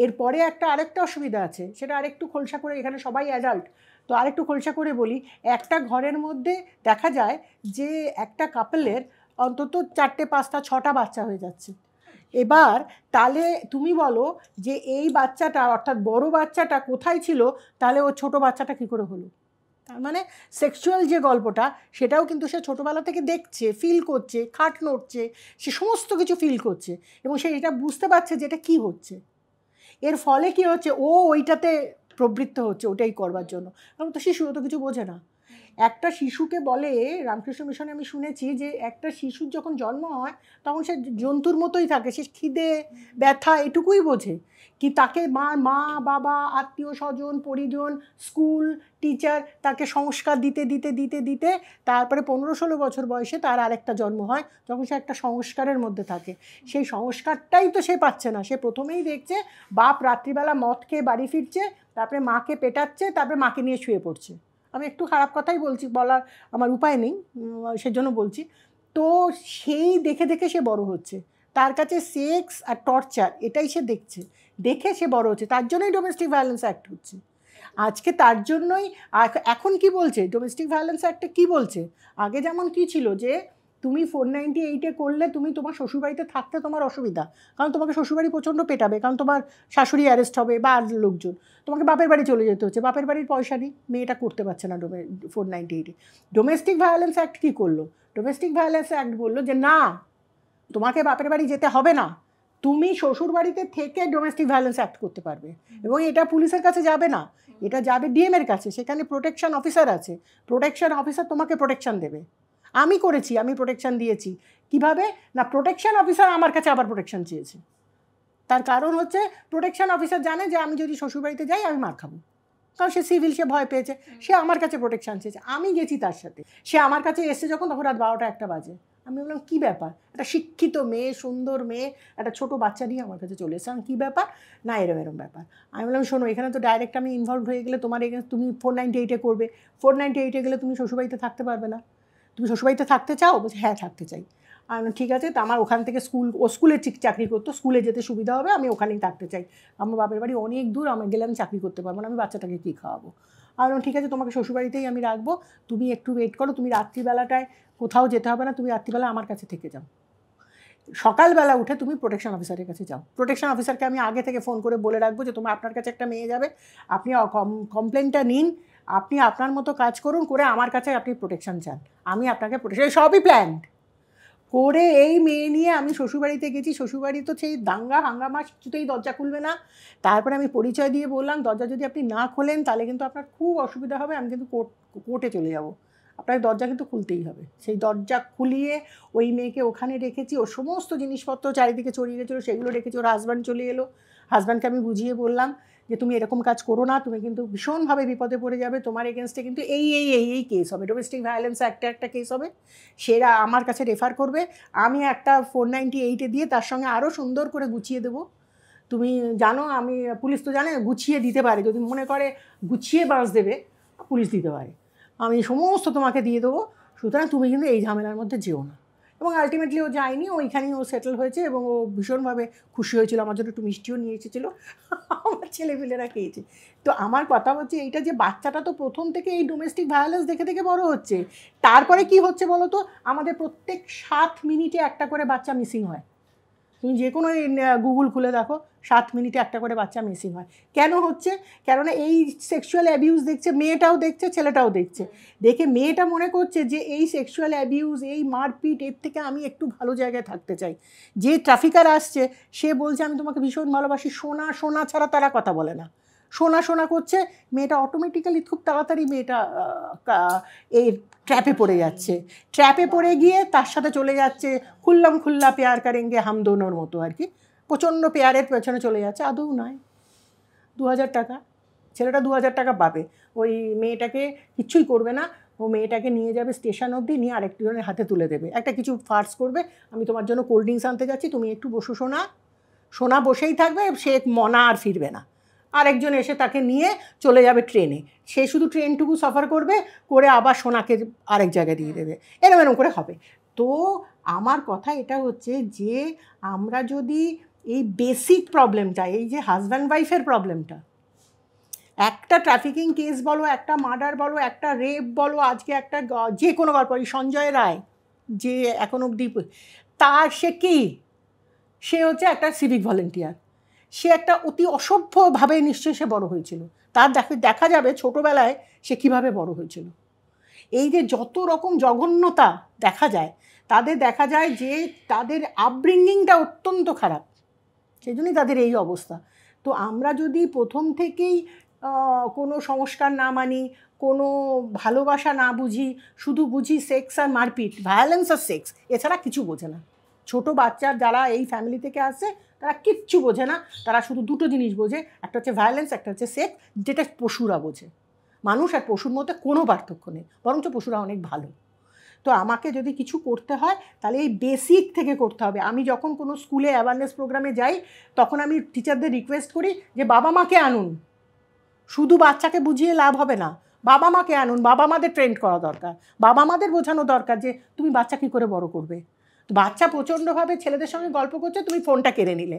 এরপরে একটা আরেকটা অসুবিধা আছে সেটা আরেকটু খোলসা করে এখানে সবাই অ্যাডাল্ট তো আরেকটু খোলসা করে বলি একটা ঘরের মধ্যে দেখা যায় যে একটা কাপলের অন্তত চারটে পাঁচটা ছটা বাচ্চা হয়ে যাচ্ছে এবার তাহলে তুমি বলো যে এই বাচ্চাটা অর্থাৎ বড় বাচ্চাটা কোথায় ছিল তাহলে ও ছোট বাচ্চাটা কী করে হলো তার মানে সেক্সুয়াল যে গল্পটা সেটাও কিন্তু সে ছোটোবেলা থেকে দেখছে ফিল করছে খাট নড়ছে সে সমস্ত কিছু ফিল করছে এবং সে এটা বুঝতে পারছে যে এটা কী হচ্ছে এর ফলে কি হচ্ছে ও ওইটাতে প্রবৃত্ত হচ্ছে ওটাই করবার জন্য কারণ তো শিশু তো কিছু বোঝে না একটা শিশুকে বলে রামকৃষ্ণ মিশনে আমি শুনেছি যে একটা শিশুর যখন জন্ম হয় তখন সে জন্তুর মতোই থাকে সে খিদে ব্যথা এটুকুই বোঝে কি তাকে মা মা বাবা আত্মীয় স্বজন পরিজন স্কুল টিচার তাকে সংস্কার দিতে দিতে দিতে দিতে তারপরে পনেরো ষোলো বছর বয়সে তার আরেকটা জন্ম হয় যখন সে একটা সংস্কারের মধ্যে থাকে সেই সংস্কারটাই তো সে পাচ্ছে না সে প্রথমেই দেখছে বাপ রাত্রিবেলা মদ খেয়ে বাড়ি ফিরছে তারপরে মাকে পেটাচ্ছে তারপরে মাকে নিয়ে শুয়ে পড়ছে আমি একটু খারাপ কথাই বলছি বলার আমার উপায় নেই সেজন্য বলছি তো সেই দেখে দেখে সে বড় হচ্ছে তার কাছে সেক্স আর টর্চার এটাই সে দেখছে দেখে সে বড় হচ্ছে তার জন্যই ডোমেস্টিক ভায়োলেন্স অ্যাক্ট হচ্ছে আজকে তার জন্যই এখন কি বলছে ডোমেস্টিক ভায়োলেন্স অ্যাক্টে কি বলছে আগে যেমন কি ছিল যে তুমি ফোর নাইনটি এইটে করলে তুমি তোমার শ্বশুরবাড়িতে থাকতে তোমার অসুবিধা কারণ তোমাকে শ্বশুরবাড়ি প্রচণ্ড পেটাবে কারণ তোমার শাশুড়ি অ্যারেস্ট হবে বা আর লোকজন তোমাকে বাপের বাড়ি চলে যেতে হচ্ছে বাপের বাড়ির পয়সা নেই মেয়েটা করতে পারছে না ডোমে ফোর নাইনটি এইটে ডোমেস্টিক ভায়োলেন্স অ্যাক্ট কী করলো ডোমেস্টিক ভায়োলেন্স অ্যাক্ট বললো যে না তোমাকে বাপের বাড়ি যেতে হবে না তুমি শ্বশুর বাড়িতে থেকে ডোমেস্টিক ভায়োলেন্স অ্যাক্ট করতে পারবে এবং এটা পুলিশের কাছে যাবে না এটা যাবে ডিএমের কাছে সেখানে প্রোটেকশন অফিসার আছে প্রোটেকশন অফিসার তোমাকে প্রোটেকশন দেবে আমি করেছি আমি প্রোটেকশান দিয়েছি কিভাবে না প্রোটেকশান অফিসার আমার কাছে আবার প্রোটেকশান চেয়েছে তার কারণ হচ্ছে প্রোটেকশান অফিসার জানে যে আমি যদি শ্বশুরবাড়িতে যাই আমি মার খাবো কারণ সে সিভিল সে ভয় পেয়েছে সে আমার কাছে প্রোটেকশান চেয়েছে আমি গেছি তার সাথে সে আমার কাছে এসে যখন তখন রাত বারোটা একটা বাজে আমি বললাম কী ব্যাপার একটা শিক্ষিত মেয়ে সুন্দর মেয়ে একটা ছোটো বাচ্চা নিয়ে আমার কাছে চলে এসেছে কী ব্যাপার না এরম এরম ব্যাপার আমি বললাম শোনো এখানে তো ডাইরেক্ট আমি ইনভলভ হয়ে গেলে তোমার এখানে তুমি ফোর নাইনটি এইটে করবে ফোর নাইনটি এইটে গেলে তুমি শ্বশুরবাড়িতে থাকতে পারবে না তুমি শ্বশুরবাড়িতে থাকতে চাও বলছে হ্যাঁ থাকতে চাই আর ঠিক আছে তো আমার ওখান থেকে স্কুল ও স্কুলে ঠিক চাকরি করতো স্কুলে যেতে সুবিধা হবে আমি ওখানেই থাকতে চাই আমার বাপের বাড়ি অনেক দূর আমি গেলে আমি চাকরি করতে পারবো না আমি বাচ্চাটাকে কী খাওয়াবো আর ঠিক আছে তোমাকে শ্বশুরবাড়িতেই আমি রাখবো তুমি একটু ওয়েট করো তুমি রাত্রিবেলাটায় কোথাও যেতে হবে না তুমি রাত্রিবেলা আমার কাছে থেকে যাও সকালবেলা উঠে তুমি প্রোটেকশন অফিসারের কাছে যাও প্রোটেকশন অফিসারকে আমি আগে থেকে ফোন করে বলে রাখবো যে তোমার আপনার কাছে একটা মেয়ে যাবে আপনি কমপ্লেনটা নিন আপনি আপনার মতো কাজ করুন করে আমার কাছে আপনি প্রোটেকশন চান আমি আপনাকে প্রোটেকশন সবই প্ল্যান্ড করে এই মেয়ে নিয়ে আমি শ্বশুরবাড়িতে গেছি শ্বশুরবাড়ি তো সেই দাঙ্গা হাঙ্গামা কিছুতেই দরজা খুলবে না তারপরে আমি পরিচয় দিয়ে বললাম দরজা যদি আপনি না খোলেন তাহলে কিন্তু আপনার খুব অসুবিধা হবে আমি কিন্তু কোর্ট কোর্টে চলে যাব আপনার দরজা কিন্তু খুলতেই হবে সেই দরজা খুলিয়ে ওই মেয়েকে ওখানে রেখেছি ওর সমস্ত জিনিসপত্র চারিদিকে ছড়িয়ে গেছিলো সেগুলো রেখেছি ওর হাজব্যান্ড চলে এলো হাজব্যান্ডকে আমি বুঝিয়ে বললাম যে তুমি এরকম কাজ করো না তুমি কিন্তু ভীষণভাবে বিপদে পড়ে যাবে তোমার এগেনস্টে কিন্তু এই এই এই এই কেস হবে ডোমেস্টিক ভায়োলেন্স একটা একটা কেস হবে সেরা আমার কাছে রেফার করবে আমি একটা ফোর নাইনটি এইটে দিয়ে তার সঙ্গে আরও সুন্দর করে গুছিয়ে দেবো তুমি জানো আমি পুলিশ তো জানে গুছিয়ে দিতে পারে যদি মনে করে গুছিয়ে বাঁশ দেবে পুলিশ দিতে পারে আমি সমস্ত তোমাকে দিয়ে দেবো সুতরাং তুমি কিন্তু এই ঝামেলার মধ্যে যেও না এবং আলটিমেটলি ও যায়নি ওইখানেই ও সেটেল হয়েছে এবং ও ভীষণভাবে খুশি হয়েছিল আমার জন্য একটু মিষ্টিও নিয়ে এসেছিলো আমার ছেলেপিলেরা খেয়েছে তো আমার কথা হচ্ছে এইটা যে বাচ্চাটা তো প্রথম থেকে এই ডোমেস্টিক ভায়োলেন্স দেখে দেখে বড় হচ্ছে তারপরে কি হচ্ছে বলো তো আমাদের প্রত্যেক সাত মিনিটে একটা করে বাচ্চা মিসিং হয় তুমি যে কোনো গুগল খুলে দেখো সাত মিনিটে একটা করে বাচ্চা মিসিং হয় কেন হচ্ছে কেননা এই সেক্সুয়াল অ্যাবিউজ দেখছে মেয়েটাও দেখছে ছেলেটাও দেখছে দেখে মেয়েটা মনে করছে যে এই সেক্সুয়াল অ্যাবিউজ এই মারপিট এর থেকে আমি একটু ভালো জায়গায় থাকতে চাই যে ট্রাফিকার আসছে সে বলছে আমি তোমাকে ভীষণ ভালোবাসি সোনা সোনা ছাড়া তারা কথা বলে না সোনা সোনা করছে মেয়েটা অটোমেটিক্যালি খুব তাড়াতাড়ি মেয়েটা এই ট্র্যাপে পড়ে যাচ্ছে ট্র্যাপে পড়ে গিয়ে তার সাথে চলে যাচ্ছে খুললাম খুল্লা পেয়ার কারেঙ্গে হামদোনোর মতো আর কি প্রচণ্ড পেয়ারের পেছনে চলে যাচ্ছে আদৌ নয় দু হাজার টাকা ছেলেটা দু হাজার টাকা পাবে ওই মেয়েটাকে কিচ্ছুই করবে না ও মেয়েটাকে নিয়ে যাবে স্টেশন অবধি নিয়ে জনের হাতে তুলে দেবে একটা কিছু ফার্স করবে আমি তোমার জন্য কোল্ড ড্রিঙ্কস আনতে যাচ্ছি তুমি একটু বসো সোনা সোনা বসেই থাকবে সে মনা আর ফিরবে না আরেকজন এসে তাকে নিয়ে চলে যাবে ট্রেনে সে শুধু ট্রেনটুকু সফর করবে করে আবার সোনাকে আরেক জায়গায় দিয়ে দেবে এরম এরম করে হবে তো আমার কথা এটা হচ্ছে যে আমরা যদি এই বেসিক প্রবলেমটা এই যে হাজব্যান্ড ওয়াইফের প্রবলেমটা একটা ট্রাফিকিং কেস বলো একটা মার্ডার বলো একটা রেপ বলো আজকে একটা যে কোনো গল্প এই সঞ্জয় রায় যে এখন অব্দি তার সে কি সে হচ্ছে একটা সিভিক ভলেন্টিয়ার সে একটা অতি অসভ্যভাবে নিশ্চয়ই সে বড় হয়েছিল তার দেখা দেখা যাবে ছোটোবেলায় সে কীভাবে বড় হয়েছিল এই যে যত রকম জঘন্যতা দেখা যায় তাদের দেখা যায় যে তাদের আপব্রিঙ্গিংটা অত্যন্ত খারাপ সেই জন্যই তাদের এই অবস্থা তো আমরা যদি প্রথম থেকেই কোনো সংস্কার না মানি কোনো ভালোবাসা না বুঝি শুধু বুঝি সেক্স আর মারপিট ভায়োলেন্স আর সেক্স এছাড়া কিছু বোঝে না ছোট বাচ্চার যারা এই ফ্যামিলি থেকে আসে তারা কিচ্ছু বোঝে না তারা শুধু দুটো জিনিস বোঝে একটা হচ্ছে ভায়োলেন্স একটা হচ্ছে সেক্স যেটা পশুরা বোঝে মানুষ আর পশুর মধ্যে কোনো পার্থক্য নেই বরঞ্চ পশুরা অনেক ভালো তো আমাকে যদি কিছু করতে হয় তাহলে এই বেসিক থেকে করতে হবে আমি যখন কোনো স্কুলে অ্যাওয়ারনেস প্রোগ্রামে যাই তখন আমি টিচারদের রিকোয়েস্ট করি যে বাবা মাকে আনুন শুধু বাচ্চাকে বুঝিয়ে লাভ হবে না বাবা মাকে আনুন বাবা মাদের ট্রেন্ড করা দরকার বাবা মাদের বোঝানো দরকার যে তুমি বাচ্চা কী করে বড় করবে বাচ্চা প্রচণ্ডভাবে ছেলেদের সঙ্গে গল্প করছে তুমি ফোনটা কেড়ে নিলে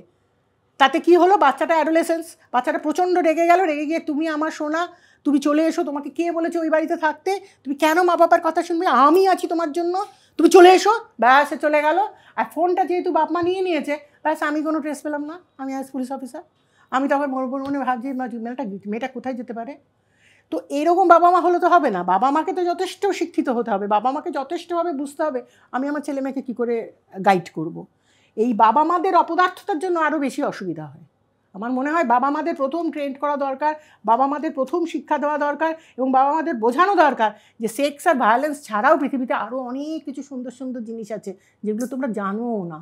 তাতে কি হলো বাচ্চাটা অ্যাডোলেসেন্স বাচ্চাটা প্রচণ্ড রেগে গেল রেগে গিয়ে তুমি আমার সোনা তুমি চলে এসো তোমাকে কে বলেছে ওই বাড়িতে থাকতে তুমি কেন মা বাবার কথা শুনবে আমি আছি তোমার জন্য তুমি চলে এসো ব্যাস চলে গেল আর ফোনটা যেহেতু বাপ মা নিয়ে নিয়েছে ব্যাস আমি কোনো ট্রেস পেলাম না আমি আজ পুলিশ অফিসার আমি তখন বড় মনে ভাবছি মেয়েটা মেয়েটা কোথায় যেতে পারে তো এরকম বাবা মা হলে তো হবে না বাবা মাকে তো যথেষ্ট শিক্ষিত হতে হবে বাবা মাকে যথেষ্টভাবে বুঝতে হবে আমি আমার ছেলে মেয়েকে কী করে গাইড করব। এই বাবা মাদের অপদার্থতার জন্য আরও বেশি অসুবিধা হয় আমার মনে হয় বাবা মাদের প্রথম ট্রেন্ড করা দরকার বাবা মাদের প্রথম শিক্ষা দেওয়া দরকার এবং বাবা মাদের বোঝানো দরকার যে সেক্স আর ভায়োলেন্স ছাড়াও পৃথিবীতে আরও অনেক কিছু সুন্দর সুন্দর জিনিস আছে যেগুলো তোমরা জানোও না